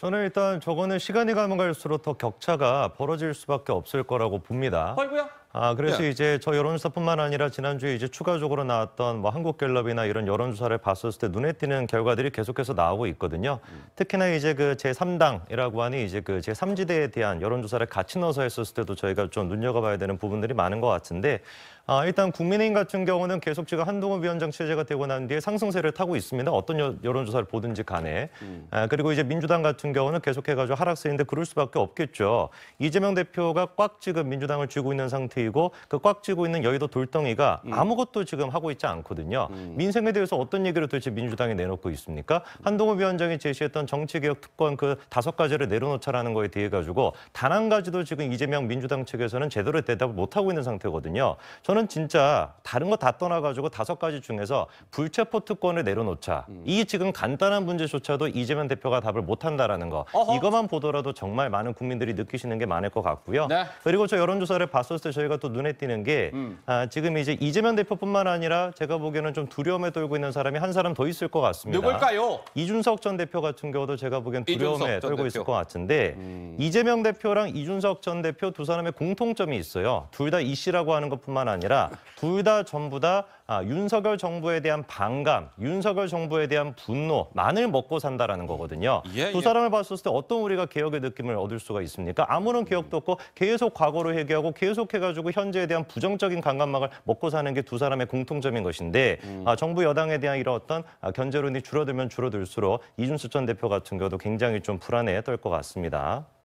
저는 일단 저거는 시간이 가면 갈수록 더 격차가 벌어질 수밖에 없을 거라고 봅니다. 아이고야. 아, 그래서 예. 이제 저 여론조사뿐만 아니라 지난주에 이제 추가적으로 나왔던 뭐 한국갤럽이나 이런 여론조사를 봤었을 때 눈에 띄는 결과들이 계속해서 나오고 있거든요. 음. 특히나 이제 그 제3당이라고 하니 이제 그 제3지대에 대한 여론조사를 같이 넣어서 했었을 때도 저희가 좀 눈여겨봐야 되는 부분들이 많은 것 같은데 아, 일단 국민의힘 같은 경우는 계속 지금 한동훈 위원장 체제가 되고 난 뒤에 상승세를 타고 있습니다. 어떤 여, 론조사를 보든지 간에. 음. 아, 그리고 이제 민주당 같은 경우는 계속해가지고 하락세인데 그럴 수밖에 없겠죠. 이재명 대표가 꽉 지금 민주당을 쥐고 있는 상태 트이고 그꽉 쥐고 있는 여의도 돌덩이가 음. 아무것도 지금 하고 있지 않거든요. 음. 민생에 대해서 어떤 얘기를 도대체 민주당이 내놓고 있습니까? 한동호 위원장이 제시했던 정치개혁 특권 그 다섯 가지를 내려놓자라는 거에 대해 가지고 단 한 가지도 지금 이재명 민주당 측에서는 제대로 대답을 못 하고 있는 상태거든요. 저는 진짜 다른 거 다 떠나 가지고 다섯 가지 중에서 불체포 특권을 내려놓자. 음. 이 지금 간단한 문제조차도 이재명 대표가 답을 못 한다라는 거. 어허. 이것만 보더라도 정말 많은 국민들이 느끼시는 게 많을 것 같고요. 네. 그리고 저 여론조사를 봤었을 때 저희가 저희가 또 눈에 띄는 게 음. 아, 지금 이제 이재명 대표뿐만 아니라 제가 보기에는 좀 두려움에 돌고 있는 사람이 한 사람 더 있을 것 같습니다. 누굴까요? 이준석 전 대표 같은 경우도 제가 보기엔 두려움에 돌고 대표. 있을 것 같은데 음. 이재명 대표랑 이준석 전 대표 두 사람의 공통점이 있어요. 둘 다 이씨라고 하는 것뿐만 아니라 둘 다 전부 다 아, 윤석열 정부에 대한 반감, 윤석열 정부에 대한 분노, 만을 먹고 산다라는 거거든요. 예, 예. 두 사람을 봤을 때 어떤 우리가 개혁의 느낌을 얻을 수가 있습니까? 아무런 개혁도 없고 계속 과거로 회귀하고 계속 해가지고 가지고 현재에 대한 부정적인 강간망을 먹고 사는 게 두 사람의 공통점인 것인데 음. 아, 정부 여당에 대한 이런 어떤 아, 견제론이 줄어들면 줄어들수록 이준수 전 대표 같은 경우도 굉장히 좀불안해떨 것 같습니다.